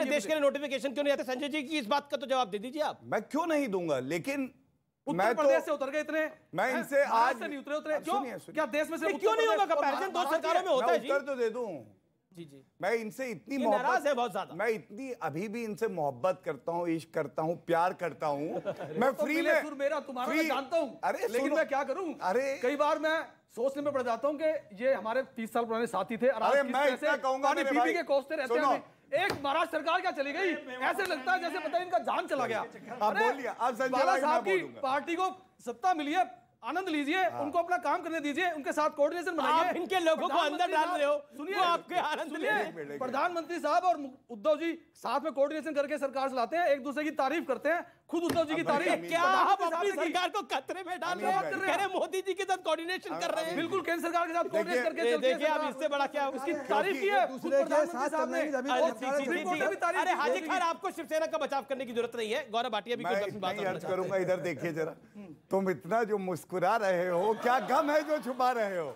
आपने देश के लिए नोटिफिकेशन क्यों नहीं आते संजय जी की इस बात का तो जवाब दे दीजिए आप मैं क्यों नहीं दूंगा लेकिन मैं तो से उतर गए इतने मैं इनसे आज से नहीं उतरे उतरे क्यों क्या देश में से क्यों नहीं होगा कंपैरिजन दो सरकारों में होता है उत्तर तो दे दूं जी जी मैं इनसे इतनी मोहब्बत नाराज है बहुत ज्यादा मैं इतनी अभी भी इनसे मोहब्बत करता हूं इश्क करता हूं प्यार करता हूं मैं फ्री में सुर मेरा तुम्हारा मैं जानता हूं अरे लेकिन मैं क्या करूं अरे कई बार मैं सोचने में पड़ जाता हूं कि ये हमारे तीस साल पुराने साथी थे अरे मैं कहूंगा बीबी के कोसते रहते हैं एक महाराष्ट्र सरकार क्या चली गई ऐसे लगता है जैसे पता इनका जान चला गया साहब की पार्टी को सत्ता मिली है आनंद लीजिए हाँ। उनको अपना काम करने दीजिए उनके साथ कोऑर्डिनेशन बनाइए इनके लोगों को अंदर डाल रहे हो सुनिए आपके आनंद सुनिए प्रधानमंत्री साहब और उद्धव जी साथ में कोऑर्डिनेशन करके सरकार चलाते हैं एक दूसरे की तारीफ करते हैं खुद उद्धव जी की तारीफ क्या आप अपनी सरकार को खतरे में डाल रहे हैं मोदी जी के साथ कोऑर्डिनेशन कर रहे हैं बिल्कुल केंद्र सरकार के साथ कोऑर्डिनेट करके देखिए आप इससे बड़ा क्या उसकी तारीफ की है अरे तो हाजी खान आपको शिवसेना का बचाव करने की जरूरत नहीं है गौरव भाटिया भी कुछ करूंगा इधर देखिए जरा हम्म। तुम इतना जो मुस्कुरा रहे हो क्या गम है जो छुपा रहे हो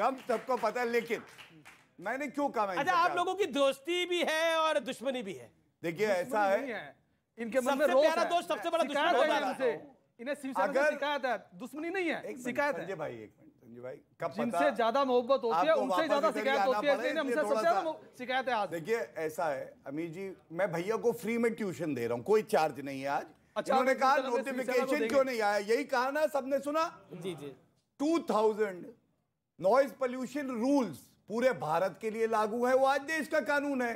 गम सबको पता है लेकिन मैंने क्यों कहा अच्छा आप लोगों की दोस्ती भी है और दुश्मनी भी है देखिए ऐसा है, है इनके मन में प्यारा दोस्त सबसे बड़ा दुश्मन इन्हें शिवसेना से शिकायत है दुश्मनी नहीं है शिकायत है भाई एक मिनट संजय भाई कब जिनसे ज्यादा मोहब्बत होती है उनसे ज्यादा शिकायत होती है इसलिए हमसे तो सबसे ज्यादा शिकायत है आज देखिए ऐसा है अमीर जी मैं भैया को फ्री में ट्यूशन दे रहा हूँ कोई चार्ज नहीं है आज अच्छा उन्होंने कहा नोटिफिकेशन क्यों नहीं आया यही कहा ना सबने सुना जी जी two thousand noise pollution rules पूरे भारत के लिए लागू है वो आज देश का कानून है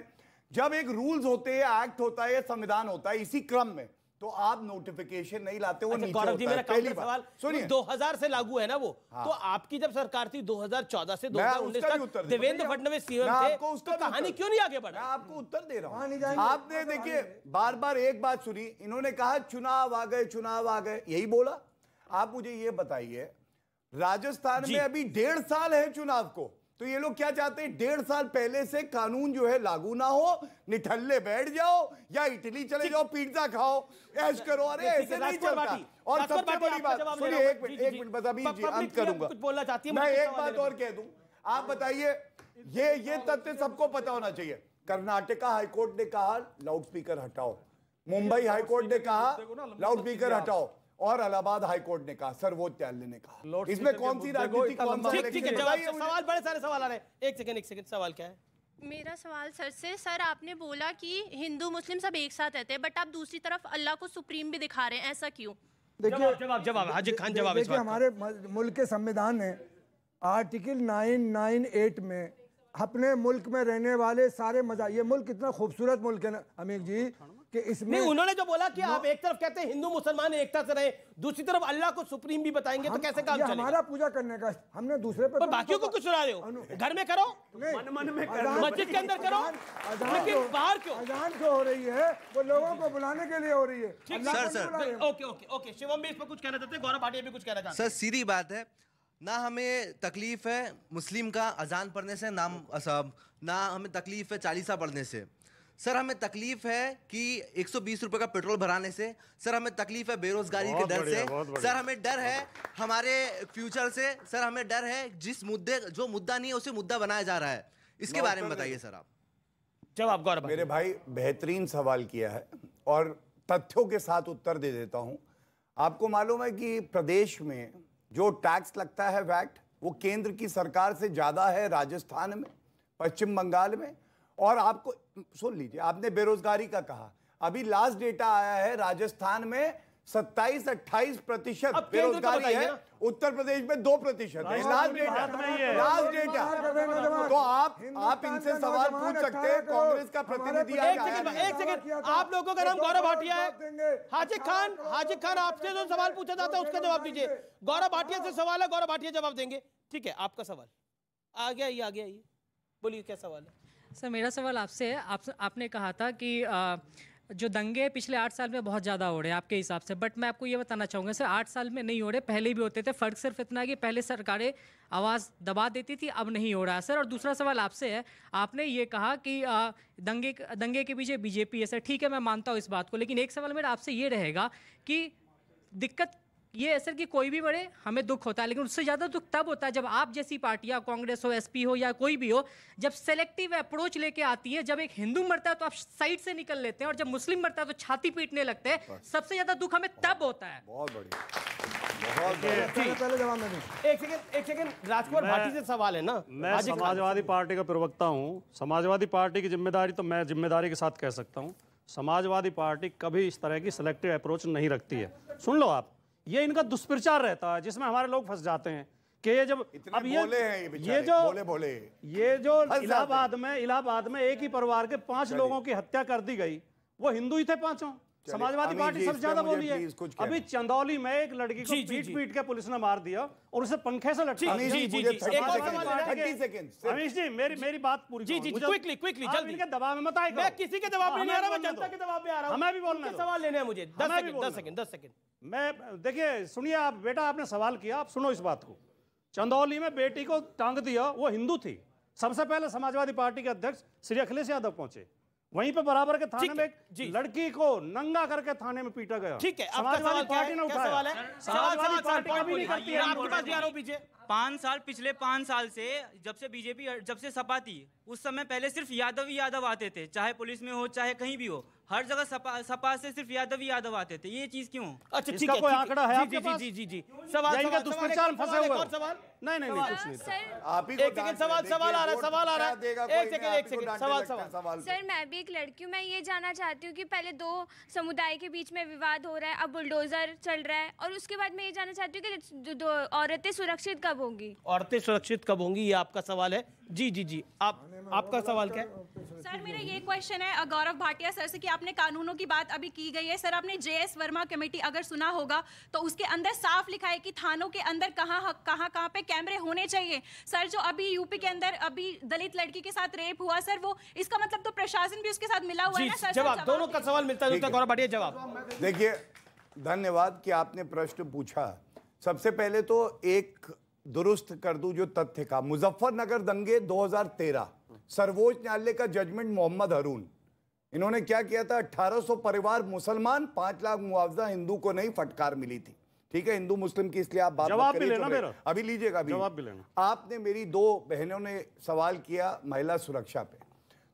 जब एक रूल्स होते हैं एक्ट होता है संविधान होता है इसी क्रम में तो आप नोटिफिकेशन नहीं लाते वो अच्छा, नीचे जी मेरा पहली सवाल सुनिए 2000 से लागू है ना वो हाँ। तो आपकी जब सरकार थी 2014 से 2019 तक देवेंद्र फडणवीस सीएम थे आपको उसका तो कहानी क्यों नहीं आगे बढ़ा मैं आपको उत्तर दे रहा हूँ आपने हाँ, तो देखिए बार बार एक बात सुनी इन्होंने कहा चुनाव आ गए चुनाव आ गए यही बोला आप मुझे ये बताइए राजस्थान में अभी डेढ़ साल है चुनाव को तो ये लोग क्या चाहते हैं डेढ़ साल पहले से कानून जो है लागू ना हो निठल्ले बैठ जाओ या इटली चले जाओ पिज्जा खाओ ऐश करो अरे ऐसे नहीं चलता और सबसे बड़ी बात सुनिए एक मिनट एक मिनट बस अभी अंत करूंगा कुछ बोलना चाहती हूँ मैं एक बात और कह दू आप बताइए ये ये तथ्य सबको पता होना चाहिए कर्नाटका हाईकोर्ट ने कहा लाउड स्पीकर हटाओ मुंबई तो हाईकोर्ट ने कहा लाउड स्पीकर हटाओ और इलाहाबाद हाईकोर्ट ने कहा सर्वोच्च न्यायालय ने कहा इसमें कौन सी राजनीति ठीक है सवाल बड़े सारे सवाल आ रहे हैं एक सेकंड एक सेकंड सवाल क्या है मेरा सवाल सर से सर आपने बोला कि हिंदू मुस्लिम सब एक साथ रहते हैं बट आप दूसरी तरफ अल्लाह को सुप्रीम भी दिखा रहे हैं ऐसा क्यों देखिए जवाब जवाब जवाब हाजिर खान जवाब देखिए हमारे मुल्क के संविधान ने आर्टिकल 998 में अपने मुल्क में रहने वाले सारे मजा ये मुल्क इतना खूबसूरत मुल्क है ना अमीर जी कि इसमें नहीं उन्होंने जो बोला कि आप एक तरफ कहते हैं हिंदू मुसलमान एकता से रहे दूसरी तरफ अल्लाह को सुप्रीम भी बताएंगे तो कैसे काम चलेगा हमारा पूजा करने का हमने दूसरे पर, तो बाकियों तो को कुछ सुना रहे हो घर में करो मन मन में करो मस्जिद के अंदर करो लेकिन बाहर क्यों अजान जो हो रही है वो लोगों को बुलाने के लिए हो रही है ठीक sir sir okay okay okay Shivam भी इस पर कुछ कहना चाहते हैं गौरव भाटिया भी कुछ कहना चाहते सर सीधी बात है ना हमें तकलीफ है मुस्लिम का अजान पढ़ने से ना ना हमें तकलीफ है चालीसा पढ़ने से सर हमें तकलीफ है कि 120 रुपए का पेट्रोल भराने से सर हमें तकलीफ है बेरोजगारी के डर से सर हमें डर है हमारे फ्यूचर से सर हमें डर है जिस मुद्दे जो मुद्दा नहीं है उसे मुद्दा बनाया जा रहा है इसके बारे में बताइए सर आप आप गौरव मेरे भाई बेहतरीन सवाल किया है और तथ्यों के साथ उत्तर दे देता हूं आपको मालूम है कि प्रदेश में जो टैक्स लगता है वैट वो केंद्र की सरकार से ज्यादा है राजस्थान में पश्चिम बंगाल में और आपको सुन लीजिए आपने बेरोजगारी का कहा अभी लास्ट डेटा आया है राजस्थान में सत्ताईस अट्ठाईस प्रतिशत तो बेरोजगारी है उत्तर प्रदेश में दो प्रतिशत लास्ट डेटा लास्ट डेटा तो आप आप इनसे सवाल पूछ सकते हैं कांग्रेस का प्रतिनिधि एक सेकंड आप लोगों का नाम गौरव भाटिया है हाजिर खान हाजिर खान आपसे जो सवाल पूछा जाता है उसका जवाब दीजिए गौरव भाटिया से हाँ। सवाल है गौरव भाटिया जवाब देंगे ठीक है आपका सवाल आ गया ये आ गया ये बोलिए क्या सवाल है सर मेरा सवाल आपसे है आप, आपने कहा था कि आ, जो दंगे पिछले आठ साल में बहुत ज़्यादा हो रहे हैं आपके हिसाब से बट मैं आपको ये बताना चाहूँगा सर आठ साल में नहीं हो रहे पहले भी होते थे फ़र्क सिर्फ इतना है कि पहले सरकारें आवाज़ दबा देती थी अब नहीं हो रहा है सर और दूसरा सवाल आपसे है आपने ये कहा कि आ, दंगे दंगे के पीछे बीजेपी है सर ठीक है मैं मानता हूँ इस बात को लेकिन एक सवाल मेरा आपसे ये रहेगा कि दिक्कत ये असर कि कोई भी बड़े हमें दुख होता है लेकिन उससे ज़्यादा दुख तब होता है जब आप जैसी पार्टियाँ कांग्रेस हो एसपी हो या कोई भी हो जब सेलेक्टिव अप्रोच लेके आती है जब एक हिंदू मरता है तो आप साइड से निकल लेते हैं और जब मुस्लिम मरता है तो छाती पीटने लगते हैं सबसे ज़्यादा दुख हमें तब होता है बहुत सवाल है ना मैं समाजवादी पार्टी का प्रवक्ता हूँ समाजवादी पार्टी की जिम्मेदारी तो मैं जिम्मेदारी के साथ कह सकता हूँ समाजवादी पार्टी कभी इस तरह की सिलेक्टिव अप्रोच नहीं रखती है सुन लो आप ये इनका दुष्प्रचार रहता है जिसमें हमारे लोग फंस जाते हैं कि ये जब इतने अब ये, बोले हैं ये, ये जो बोले बोले ये जो इलाहाबाद में इलाहाबाद में एक ही परिवार के पांच लोगों की हत्या कर दी गई वो हिंदू ही थे पांचों समाजवादी पार्टी सबसे ज्यादा बोली है अभी चंदौली में एक लड़की को पीट पीट के पुलिस ने मार दिया और उसे पंखे से लटका अमीश जी मेरी मेरी बात पूरी क्विकली क्विकली जल्दी दबाव में मत किसी के दबाव में जनता के दबाव में आ रहा हमें भी बोलना है सवाल लेने हैं मुझे सेकंड सेकंड मैं देखिए सुनिए आप बेटा आपने सवाल किया आप सुनो इस बात को चंदौली में बेटी को टांग दिया वो हिंदू थी सबसे पहले समाजवादी पार्टी के अध्यक्ष श्री अखिलेश यादव पहुंचे वहीं पे बराबर के थाने में एक लड़की को नंगा करके थाने में पीटा गया ठीक है समाजवादी पार्टी ने सवाल है पांच साल पिछले पांच साल से जब से बीजेपी जब से सपा थी उस समय पहले सिर्फ यादव ही यादव आते थे चाहे पुलिस में हो चाहे कहीं भी हो हर जगह सपा सपा से सिर्फ यादव ही यादव आते थे ये चीज क्यों अच्छा ठीक है कोई आंकड़ा है जी जी जी जी जी सवाल सवाल सवाल सवाल सवाल सवाल सवाल सवाल नहीं नहीं नहीं कुछ नहीं आप ही एक सेकंड सवाल सवाल आ रहा है सवाल आ रहा है एक सेकंड एक सेकंड सवाल सवाल सर मैं भी एक लड़की हूँ मैं ये जानना चाहती हूँ कि पहले दो समुदाय के बीच में विवाद हो रहा है अब बुलडोजर चल रहा है और उसके बाद मैं ये जानना चाहती हूँ कि औरतें सुरक्षित कब होंगी औरतें सुरक्षित कब होंगी ये आपका सवाल है जी जी जी आप आपका सवाल क्या है सर मेरा ये क्वेश्चन है गौरव भाटिया सर से कि आपने कानूनों की बात अभी की गई है सर आपने जे एस वर्मा कमेटी अगर सुना होगा तो उसके अंदर साफ लिखा है कि थानों के अंदर कहाँ हाँ, कहाँ कहाँ पे कैमरे होने चाहिए सर जो अभी यूपी के अंदर अभी दलित लड़की के साथ रेप हुआ सर वो इसका मतलब तो प्रशासन भी उसके साथ मिला हुआ है ना सर जवाब दोनों का सवाल मिलता है गौरव भाटिया जवाब देखिए धन्यवाद कि आपने प्रश्न पूछा सबसे पहले तो एक दुरुस्त कर दूं जो तथ्य का मुजफ्फरनगर दंगे 2013 सर्वोच्च न्यायालय का जजमेंट मोहम्मद हरून इन्होंने क्या किया था 1800 परिवार मुसलमान पांच लाख मुआवजा हिंदू को नहीं फटकार मिली थी ठीक है हिंदू मुस्लिम की इसलिए आप बात जवाब भी लेना मेरा अभी लीजिएगा जवाब भी लेना आपने मेरी दो बहनों ने सवाल किया महिला सुरक्षा पे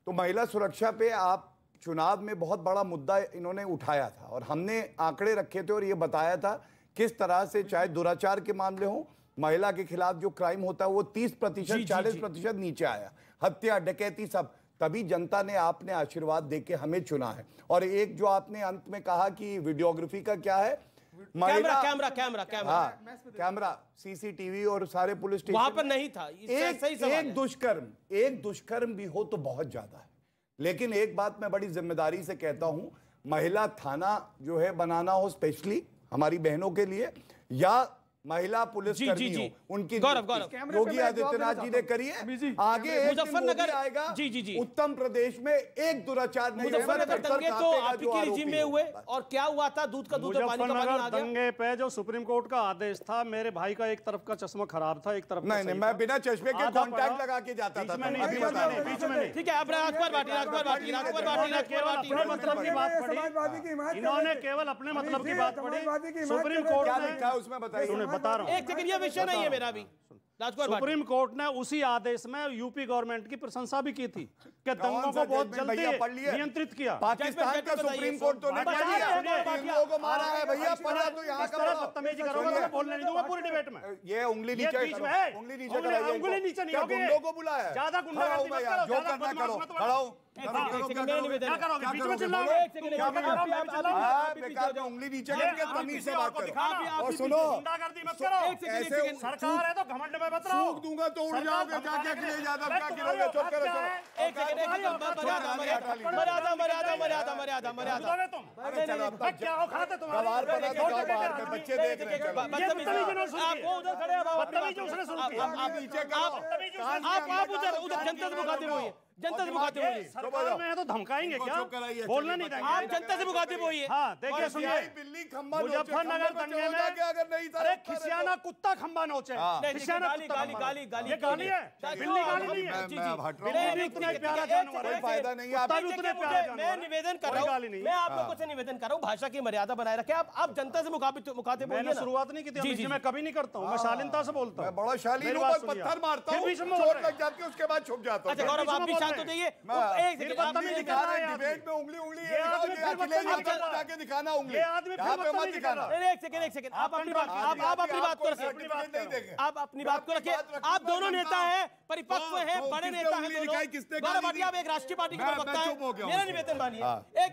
तो महिला सुरक्षा पे आप चुनाव में बहुत बड़ा मुद्दा इन्होंने उठाया था और हमने आंकड़े रखे थे और ये बताया था किस तरह से चाहे दुराचार के मामले हों महिला के खिलाफ जो क्राइम होता है वो तीस प्रतिशत चालीस प्रतिशत नीचे आया हत्या डकैती सब तभी जनता ने आपने आशीर्वाद दे के हमें चुना है और एक जो आपने अंत में कहा कि वीडियोग्राफी का क्या है कैमरा कैमरा कैमरा कैमरा हाँ, कैमरा सीसीटीवी और सारे पुलिस स्टेशन वहां पर नहीं था एक सही एक दुष्कर्म एक दुष्कर्म भी हो तो बहुत ज्यादा है लेकिन एक बात मैं बड़ी जिम्मेदारी से कहता हूं महिला थाना जो है बनाना हो स्पेशली हमारी बहनों के लिए या महिला पुलिस जी, जी, जी, उनकी गौरव गौरव योगी आदित्यनाथ जी ने करी है जी, आगे मुजफ्फरनगर आएगा जी जी जी उत्तम प्रदेश में एक दुराचार मुजफ्फरनगर दंगे तो आपकी रिजीम में हुए और क्या हुआ था दूध का दूध मुजफ्फरनगर दंगे पे जो सुप्रीम कोर्ट का आदेश था मेरे भाई का एक तरफ का चश्मा खराब था एक तरफ नहीं नहीं मैं बिना चश्मे के कॉन्टैक्ट लगा के जाता था ठीक है इन्होंने केवल अपने मतलब की बात पड़ी मतलब सुप्रीम कोर्ट ने उसमें बताया बता रहा हूँ एक तकरिया विषय नहीं है मेरा भी सुप्रीम कोर्ट ने उसी आदेश में यूपी गवर्नमेंट की प्रशंसा भी की थी कि दंगों को बहुत जल्दी नियंत्रित किया पाकिस्तान का सुप्रीम कोर्ट तो, तो, तो नहीं पूरी डिबेट में ये उंगली नीचे ज्यादा करो खड़ा उंगली नीचे करके से बात करो और सुनो सरकार है तो घमंड में दूंगा तो उड़ जाओगे क्या क्या क्या चुप करो एक सेकंड मर्यादा मर्यादा मर्यादा मर्यादा मर्यादा तुम अच्छा, क्या हो खाते तुम बच्चे देख रहे उधर खड़े आप आप आप उधर उधर जनता से मुखातिब हुई जनता से मुखातिब होइए सरकार में है तो धमकाएंगे क्या बोलना नहीं देंगे आप जनता से मुखातिब होइए हाँ देखिए सुनिए बिल्ली खंबा मुजफ्फरनगर दंगे में अगर नहीं अरे खिसियाना कुत्ता खंबा नोचे हाँ। खिसियाना गाली गाली गाली ये गाली है बिल्ली गाली नहीं है जी जी बिल्ली भी इतना प्यारा जानवर है फायदा नहीं है आप भी उतना प्यारे जानवर मैं निवेदन कर रहा हूं मैं आप लोगों से निवेदन कर रहा हूं भाषा की मर्यादा बनाए रखें आप आप जनता से मुखातिब मुखातिब होइए शुरुआत नहीं की थी मैं कभी नहीं करता हूं मैं हाँ। शालीनता से बोलता हूं मैं बड़ा शालीन हूं पत्थर मारता हूं चोट लग जाती है उसके बाद छुप जाता हूं अच्छा गौरव आप भी बयान हाँ तो चाहिए एक सेकंड एक सेकंड आप अपनी बात आप अपनी बात को रखिए आप अपनी बात को रखिए आप दोनों नेता है परिपक्व है बड़े नेता है तो एक राष्ट्रीय पार्टी के प्रवक्ता है मेरा निवेदन मानिए हाँ। एक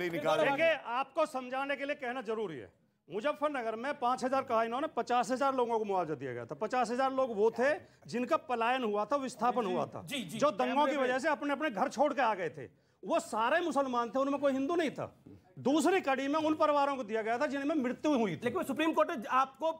सेकंड आपको समझाने के लिए कहना जरूरी है मुजफ्फरनगर में पांच हज़ार कहा इन्होंने पचास हज़ार लोगों को मुआवजा दिया गया था पचास हज़ार लोग वो थे जिनका पलायन हुआ था विस्थापन हुआ था जी, जी, जो दंगों की वजह से अपने अपने घर छोड़ के आ गए थे वो सारे मुसलमान थे उनमें कोई हिंदू नहीं था दूसरी कड़ी में उन परिवारों को दिया गया था जिनमें मृत्यु हुई थी लेकिन सुप्रीम कोर्ट ने आपको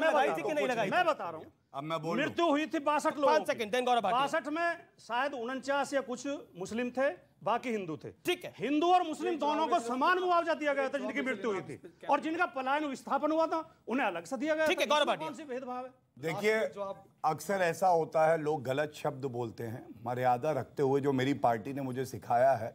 लगाई थी कि नहीं लगाई मैं बता रहा हूँ अब मैं बोल मृत्यु हुई थी बासठ लोग बासठ में शायद उनचास या कुछ मुस्लिम थे बाकी हिंदू थे ठीक है हिंदू और मुस्लिम दोनों को समान मुआवजा दिया गया था जिनकी मृत्यु हुई थी और जिनका पलायन विस्थापन हुआ था उन्हें अलग से दिया गया ठीक है भेदभाव है देखिए अक्सर ऐसा होता है लोग गलत शब्द बोलते हैं मर्यादा रखते हुए जो मेरी पार्टी ने मुझे सिखाया है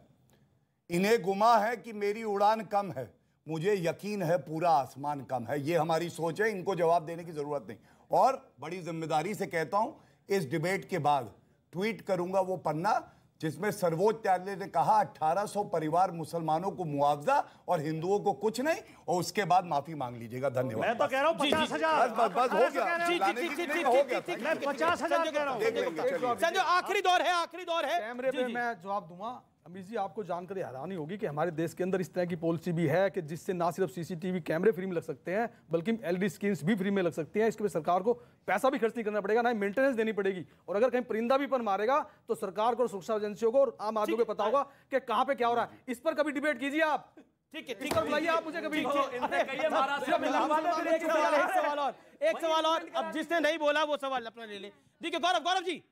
इन्हें गुमा है कि मेरी उड़ान कम है मुझे यकीन है पूरा आसमान कम है ये हमारी सोच है इनको जवाब देने की ज़रूरत नहीं और बड़ी जिम्मेदारी से कहता हूँ इस डिबेट के बाद ट्वीट करूँगा वो पन्ना जिसमें सर्वोच्च न्यायालय ने कहा 1800 परिवार मुसलमानों को मुआवजा और हिंदुओं को कुछ नहीं और उसके बाद माफी मांग लीजिएगा धन्यवाद मैं तो कह रहा हूँ पचास हजार बस बस हो गया पचास हजार आखिरी दौर है आखिरी दौर है कैमरे पे मैं जवाब दूंगा अमीर जी आपको जानकर हैरानी होगी कि हमारे देश के अंदर इस तरह की पॉलिसी भी है कि जिससे ना सिर्फ सीसीटीवी कैमरे फ्री में लग सकते हैं बल्कि एलईडी स्क्रीन भी फ्री में लग सकती हैं इसके लिए सरकार को पैसा भी खर्च नहीं करना पड़ेगा ना ही मेंटेनेंस देनी पड़ेगी और अगर कहीं परिंदा भी पर मारेगा तो सरकार को और सुरक्षा एजेंसियों को और आम आदमी को पता होगा कि कहाँ पे क्या हो रहा है इस पर कभी डिबेट कीजिए आप ठीक है ठीक है आप मुझे कभी एक सवाल और अब जिसने नहीं बोला वो सवाल अपना ले ले देखिए गौरव गौरव जी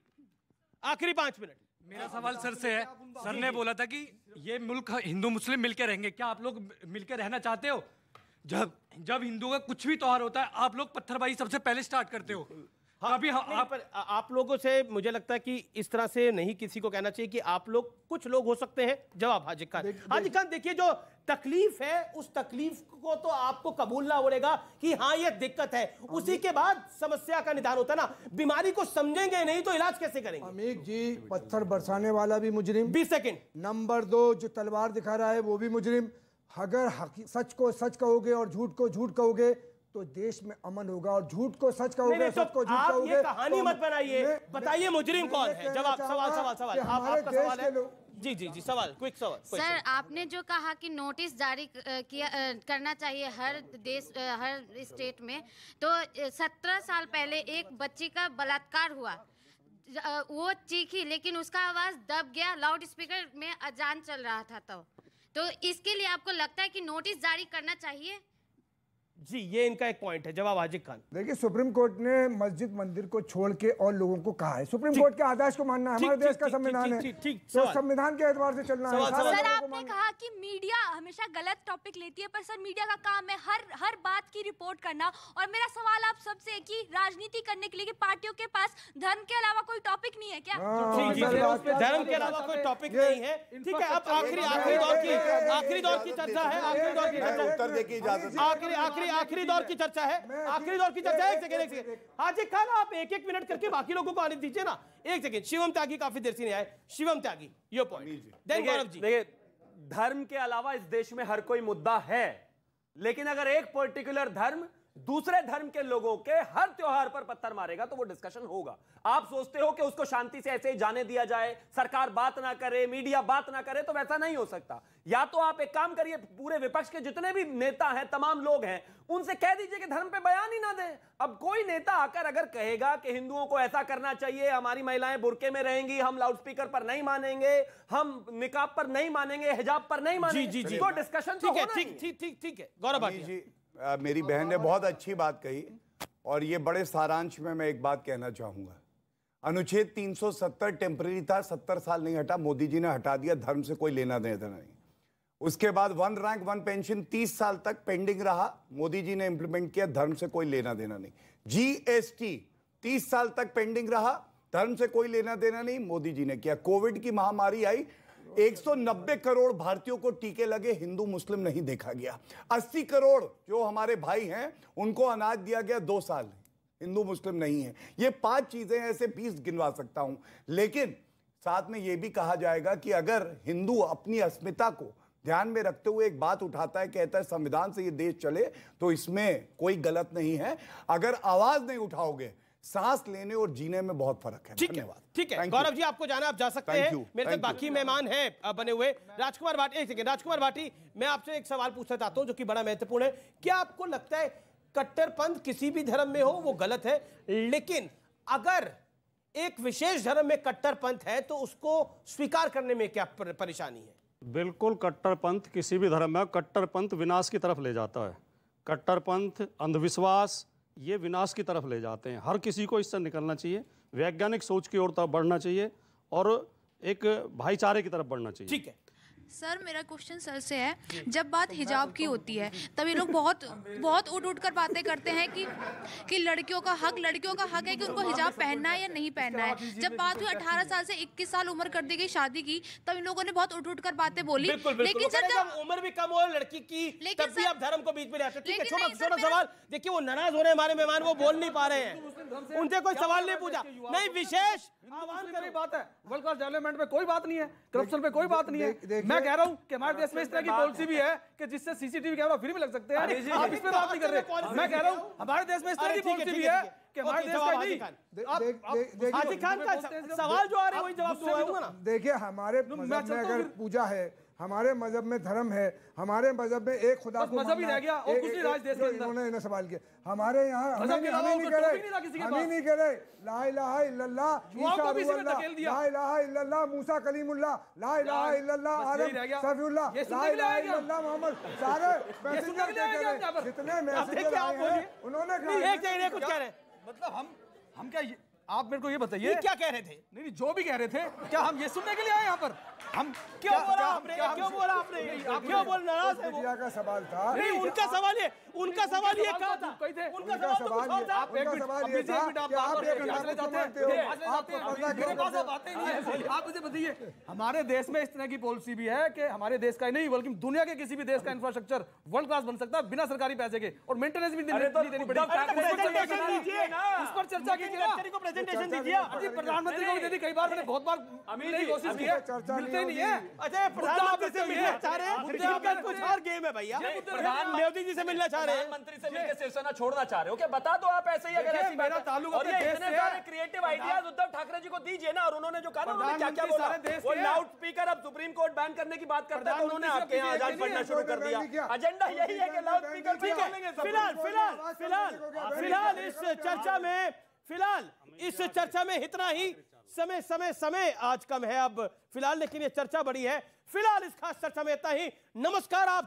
आखिरी पांच मिनट मेरा सवाल सर से है सर ने बोला था कि ये मुल्क हिंदू मुस्लिम मिलकर रहेंगे क्या आप लोग मिलकर रहना चाहते हो जब जब हिंदू का कुछ भी त्यौहार होता है आप लोग पत्थरबाजी सबसे पहले स्टार्ट करते हो हाँ, अभी हाँ, आप आप लोगों से मुझे लगता है कि इस तरह से नहीं किसी को कहना चाहिए कि आप लोग कुछ लोग हो सकते हैं जवाब हाजिक खान हाजिक खान देखिए जो तकलीफ है उस तकलीफ को तो आपको कबूलना पड़ेगा कि हाँ ये दिक्कत है हाँ, उसी के बाद समस्या का निदान होता है ना बीमारी को समझेंगे नहीं तो इलाज कैसे करेंगे अमीर जी पत्थर बरसाने वाला भी मुजरिम बीस सेकेंड नंबर दो जो तलवार दिखा रहा है वो भी मुजरिम अगर सच को सच कहोगे और झूठ को झूठ कहोगे तो देश में अमन होगा और झूठ को सच कहोगे सच को तो झूठ का होगा कहानी मत तो बनाइए बताइए मुजरिम कौन है जवाब सवाल सवाल सवाल आप आपका सवाल है जी जी जी सवाल क्विक सवाल सर आपने जो कहा कि नोटिस जारी किया करना चाहिए हर देश हर स्टेट में तो सत्रह साल पहले एक बच्ची का बलात्कार हुआ वो चीखी लेकिन उसका आवाज़ दब गया लाउड स्पीकर में अजान चल रहा था तो तो इसके लिए आपको लगता है कि नोटिस जारी करना चाहिए जी ये इनका एक पॉइंट है जवाब आजिक खान देखिए सुप्रीम कोर्ट ने मस्जिद मंदिर को छोड़ के और लोगों को कहा है सुप्रीम कोर्ट के आदेश को मानना है हमारे देश का संविधान है तो संविधान के एतवार से चलना है सर आपने कहा कि मीडिया हमेशा गलत टॉपिक लेती है पर सर मीडिया का काम है हर हर बात की रिपोर्ट करना और मेरा सवाल आप सबसे की राजनीति करने के लिए पार्टियों के पास धर्म के अलावा कोई टॉपिक नहीं है क्या हाँ, धर्म के अलावा कोई टॉपिक नहीं है ठीक है आखिरी आखिरी आखिरी दौर की चर्चा है आखिरी दौर की चर्चा उत्तर देखिए इजाजत आखिरी आखिरी आखिरी दौर की चर्चा है आखिरी दौर की चर्चा है एक सेकंड एक सेकंड हाजी खान आप एक एक मिनट करके बाकी लोगों को आने दीजिए ना एक सेकंड शिवम त्यागी काफी देर से नहीं आए शिवम त्यागी यो पॉइंट देखिए धर्म के अलावा इस देश में हर कोई मुद्दा है लेकिन अगर एक पर्टिकुलर धर्म दूसरे धर्म के लोगों के हर त्योहार पर पत्थर मारेगा तो वो डिस्कशन होगा आप सोचते हो कि उसको शांति से ऐसे ही जाने दिया जाए सरकार बात ना करे मीडिया बात ना करे तो वैसा नहीं हो सकता या तो आप एक काम करिए पूरे विपक्ष के जितने भी नेता हैं तमाम लोग हैं उनसे कह दीजिए कि धर्म पे बयान ही ना दें अब कोई नेता आकर अगर कहेगा कि हिंदुओं को ऐसा करना चाहिए हमारी महिलाएं बुरके में रहेंगी हम लाउडस्पीकर पर नहीं मानेंगे हम निकाब पर नहीं मानेंगे हिजाब पर नहीं मानेंगे डिस्कशन तो तो ठीक है ठीक ठीक ठीक है गौरव जी आ, मेरी बहन ने बहुत अच्छी बात कही और ये बड़े सारांश में मैं एक बात कहना चाहूंगा अनुच्छेद 370 टेम्प्रेरी था 70 साल नहीं हटा मोदी जी ने हटा दिया धर्म से कोई लेना देना नहीं उसके बाद वन रैंक वन पेंशन 30 साल तक पेंडिंग रहा मोदी जी ने इंप्लीमेंट किया धर्म से कोई लेना देना नहीं जीएसटी 30 साल तक पेंडिंग रहा धर्म से कोई लेना देना नहीं मोदी जी ने किया कोविड की महामारी आई 190 करोड़ भारतीयों को टीके लगे हिंदू मुस्लिम नहीं देखा गया 80 करोड़ जो हमारे भाई हैं उनको अनाज दिया गया दो साल हिंदू मुस्लिम नहीं है ये पांच चीजें ऐसे बीस गिनवा सकता हूं लेकिन साथ में यह भी कहा जाएगा कि अगर हिंदू अपनी अस्मिता को ध्यान में रखते हुए एक बात उठाता है कहता है संविधान से ये देश चले तो इसमें कोई गलत नहीं है अगर आवाज नहीं उठाओगे सांस लेने और जीने में बहुत फर्क है ठीक है ठीक है गौरव जी आपको जाना आप जा सकते हैं मेरे से बाकी मेहमान हैं बने हुए राजकुमार भाटी एक सेकेंड राजकुमार भाटी मैं आपसे एक सवाल पूछना चाहता हूं जो कि बड़ा महत्वपूर्ण है क्या आपको लगता है कट्टरपंथ किसी भी धर्म में हो वो गलत है लेकिन अगर एक विशेष धर्म में कट्टरपंथ है तो उसको स्वीकार करने में क्या परेशानी है बिल्कुल कट्टरपंथ किसी भी धर्म में कट्टरपंथ विनाश की तरफ ले जाता है कट्टरपंथ अंधविश्वास ये विनाश की तरफ ले जाते हैं हर किसी को इससे निकलना चाहिए वैज्ञानिक सोच की ओर तरफ तो बढ़ना चाहिए और एक भाईचारे की तरफ बढ़ना चाहिए ठीक है सर मेरा क्वेश्चन सर से है जब बात तो हिजाब तो की होती है तब ये लोग बहुत बहुत उठ उठ कर बातें करते हैं कि कि लड़कियों का हक लड़कियों का हक है कि उनको तो हिजाब पहनना है या नहीं पहनना है जब बात हुई 18 साल से 21 साल उम्र कर दी गई शादी की तब इन लोगों ने बहुत उठ उठ कर बातें बोली लेकिन सर जब उम्र भी कम हो लड़की की तब भी आप धर्म को बीच में छोटा छोटा सवाल देखिए वो नाराज हो रहे हैं हमारे मेहमान वो बोल नहीं पा रहे हैं उनसे कोई सवाल नहीं पूछा नहीं विशेष बात है वर्ल्ड क्लास डेवलपमेंट में कोई बात नहीं है करप्शन में कोई बात नहीं है मैं कह रहा हूँ कि हमारे देश में इस तरह की पॉलिसी भी है कि जिससे सीसीटीवी कैमरा फ्री में लग सकते हैं आप इस पर बात नहीं कर रहे मैं कह रहा हूँ हमारे देश में इस तरह की पॉलिसी भी है हमारे देश का नहीं हाजी खान का सवाल जो आ रहा है वही जवाब देखिए हमारे मतलब अगर पूजा है हमारे मजहब में धर्म है हमारे मजहब में एक खुदा को मजहब ही रह गया और कुछ राज देश के अंदर उन्होंने इन्हें सवाल किया हमारे यहाँ हमें नहीं कह रहे हम ही नहीं कह रहे ला इलाहा इल्लल्लाह तो ईसा रूहुल्लाह तो ला इलाहा इल्लल्लाह मूसा कलीमुल्लाह ला इलाहा इल्लल्लाह आदम सफीउल्लाह ला इलाहा इल्लल्लाह मोहम्मद सारे मैसेजर क्या कह रहे जितने मैसेजर आप बोलिए उन्होंने कहा एक कुछ कह रहे मतलब हम हम क्या आप मेरे को ये बताइए क्या कह रहे थे नहीं नहीं जो भी कह रहे थे क्या हम ये सुनने के लिए आए यहाँ पर हम क्यों बोला आपने क्यों बोला आपने आप क्यों बोल नाराज है वो का सवाल था नहीं उनका सवाल ये उनका सवाल ये कहा था थे उनका तो सवाल ये आप एक मिनट आप एक मिनट आप आप आप एक मिनट जाते हैं आपको पता मेरे पास बातें नहीं है आप मुझे बताइए हमारे देश में इस तरह की पॉलिसी भी है कि हमारे देश का ही नहीं बल्कि दुनिया के किसी भी देश का इंफ्रास्ट्रक्चर वर्ल्ड क्लास बन सकता है बिना सरकारी पैसे के और मेंटेनेंस भी तो देनी पड़ेगी उस पर चर्चा कीजिए प्रेजेंटेशन दीजिए अभी प्रधानमंत्री को भी कई बार मैंने बहुत बार अमीर की कोशिश की है मिलते नहीं है अच्छा प्रधानमंत्री से मिलना चाह रहे हैं कुछ और गेम है भैया प्रधान मोदी जी से मिलना चाह रहे हैं मंत्री से मिलकर शिवसेना छोड़ना चाह रहे हो क्या बता दो आप ऐसे ही अगर ऐसी मेरा ताल्लुक अपने देश से है क्रिएटिव आइडियाज उद्धव ठाकरे जी को दीजिए ना और उन्होंने जो कहा ना उन्होंने क्या क्या बोला वो लाउड स्पीकर अब सुप्रीम कोर्ट बैन करने की बात करता है तो उन्होंने आपके यहाँ आजाद पढ़ना शुरू कर दिया एजेंडा यही है कि लाउड स्पीकर फिलहाल फिलहाल फिलहाल फिलहाल इस चर्चा में फिलहाल इस चर्चा में इतना ही समय समय समय आज कम है अब फिलहाल लेकिन यह चर्चा बड़ी है फिलहाल इस खास चर्चा में इतना ही नमस्कार आप